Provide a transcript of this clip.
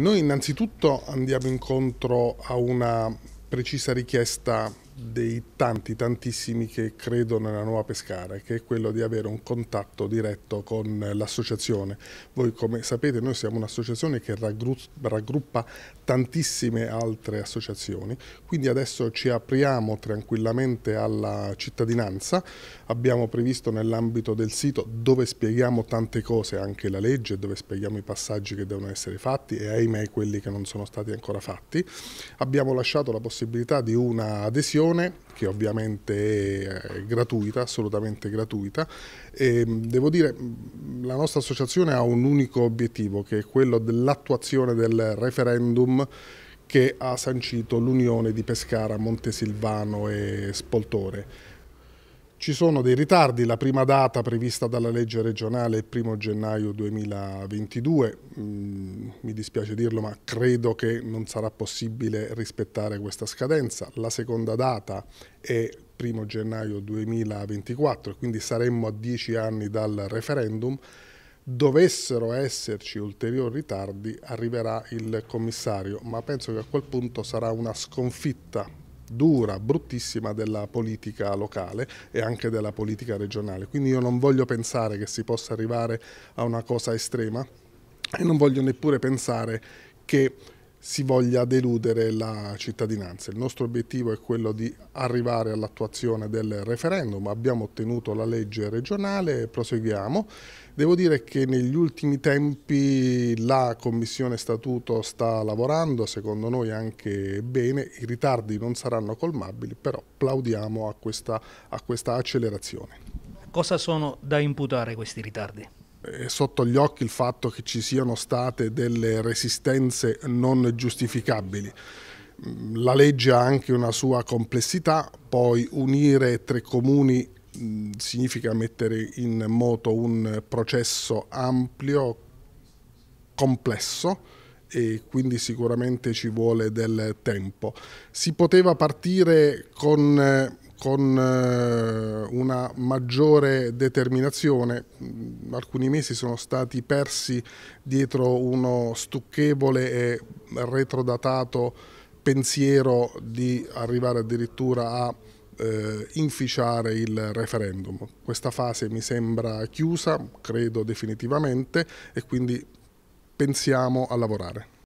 Noi innanzitutto andiamo incontro a una precisa richiesta dei tanti, tantissimi che credono nella nuova Pescara, che è quello di avere un contatto diretto con l'associazione. Voi come sapete noi siamo un'associazione che raggruppa tantissime altre associazioni, quindi adesso ci apriamo tranquillamente alla cittadinanza, abbiamo previsto nell'ambito del sito dove spieghiamo tante cose, anche la legge, dove spieghiamo i passaggi che devono essere fatti e ahimè quelli che non sono stati ancora fatti, abbiamo lasciato la possibilità di una adesione formazione che ovviamente è gratuita, assolutamente gratuita. E ehm, devo dire, mm, la nostra associazione ha un unico obiettivo, che è quello dell'attuazione del referendum che ha sancito l'unione di Pescara, Montesilvano e Spoltore ci sono dei ritardi, la prima data prevista dalla legge regionale è il 1 gennaio 2022, mm, mi dispiace dirlo ma credo che non sarà possibile rispettare questa scadenza, la seconda data è il 1 gennaio 2024, quindi saremmo a dieci anni dal referendum, dovessero esserci ulteriori ritardi arriverà il commissario, ma penso che a quel punto sarà una sconfitta dura, bruttissima della politica locale e anche della politica regionale. Quindi io non voglio pensare che si possa arrivare a una cosa estrema e non voglio neppure pensare che si voglia deludere la cittadinanza. Il nostro obiettivo è quello di arrivare all'attuazione del referendum, abbiamo ottenuto la legge regionale, e proseguiamo. Devo dire che negli ultimi tempi la Commissione Statuto sta lavorando, secondo noi anche bene, i ritardi non saranno colmabili, però applaudiamo a questa, a questa accelerazione. Cosa sono da imputare questi ritardi? è eh, sotto gli occhi il fatto che ci siano state delle resistenze non giustificabili. Mm, la legge ha anche una sua complessità, poi unire tre comuni mm, significa mettere in moto un processo ampio, complesso e quindi sicuramente ci vuole del tempo. Si poteva partire con eh, con eh, una maggiore determinazione. Mm, alcuni mesi sono stati persi dietro uno stucchevole e retrodatato pensiero di arrivare addirittura a eh, inficiare il referendum. Questa fase mi sembra chiusa, credo definitivamente, e quindi pensiamo a lavorare.